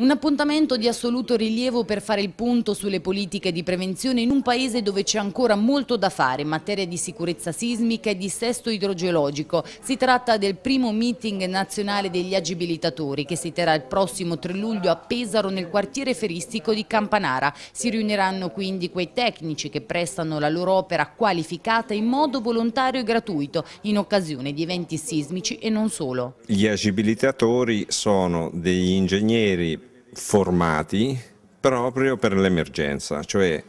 Un appuntamento di assoluto rilievo per fare il punto sulle politiche di prevenzione in un paese dove c'è ancora molto da fare in materia di sicurezza sismica e dissesto idrogeologico. Si tratta del primo meeting nazionale degli agibilitatori che si terrà il prossimo 3 luglio a Pesaro nel quartiere feristico di Campanara. Si riuniranno quindi quei tecnici che prestano la loro opera qualificata in modo volontario e gratuito in occasione di eventi sismici e non solo. Gli agibilitatori sono degli ingegneri formati proprio per l'emergenza, cioè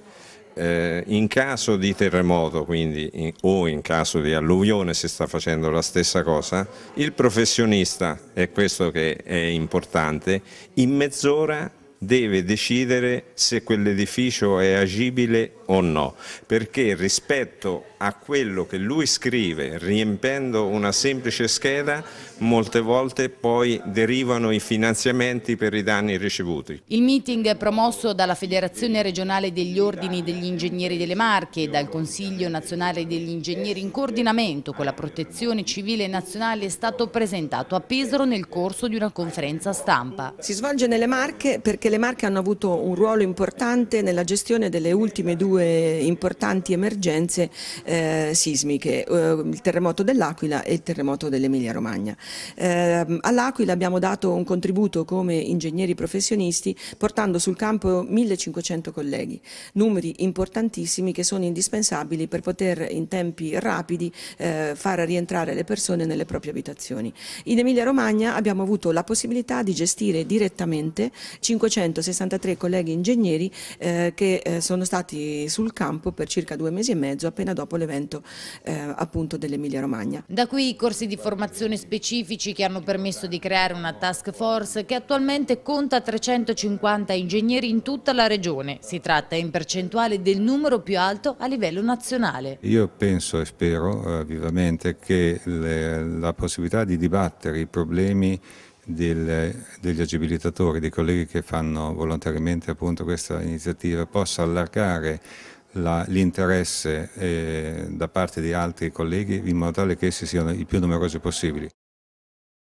eh, in caso di terremoto quindi, in, o in caso di alluvione si sta facendo la stessa cosa, il professionista, è questo che è importante, in mezz'ora deve decidere se quell'edificio è agibile o no, perché rispetto a quello che lui scrive riempendo una semplice scheda molte volte poi derivano i finanziamenti per i danni ricevuti. Il meeting promosso dalla Federazione regionale degli ordini degli ingegneri delle Marche e dal Consiglio nazionale degli ingegneri in coordinamento con la protezione civile nazionale è stato presentato a Pesaro nel corso di una conferenza stampa. Si svolge nelle Marche perché le Marche hanno avuto un ruolo importante nella gestione delle ultime due due importanti emergenze eh, sismiche, eh, il terremoto dell'Aquila e il terremoto dell'Emilia Romagna. Eh, All'Aquila abbiamo dato un contributo come ingegneri professionisti portando sul campo 1500 colleghi, numeri importantissimi che sono indispensabili per poter in tempi rapidi eh, far rientrare le persone nelle proprie abitazioni. In Emilia Romagna abbiamo avuto la possibilità di gestire direttamente 563 colleghi ingegneri eh, che eh, sono stati sul campo per circa due mesi e mezzo appena dopo l'evento eh, appunto dell'Emilia Romagna. Da qui i corsi di formazione specifici che hanno permesso di creare una task force che attualmente conta 350 ingegneri in tutta la regione. Si tratta in percentuale del numero più alto a livello nazionale. Io penso e spero eh, vivamente che le, la possibilità di dibattere i problemi del, degli agibilitatori, dei colleghi che fanno volontariamente appunto questa iniziativa, possa allargare l'interesse eh, da parte di altri colleghi in modo tale che essi siano i più numerosi possibili.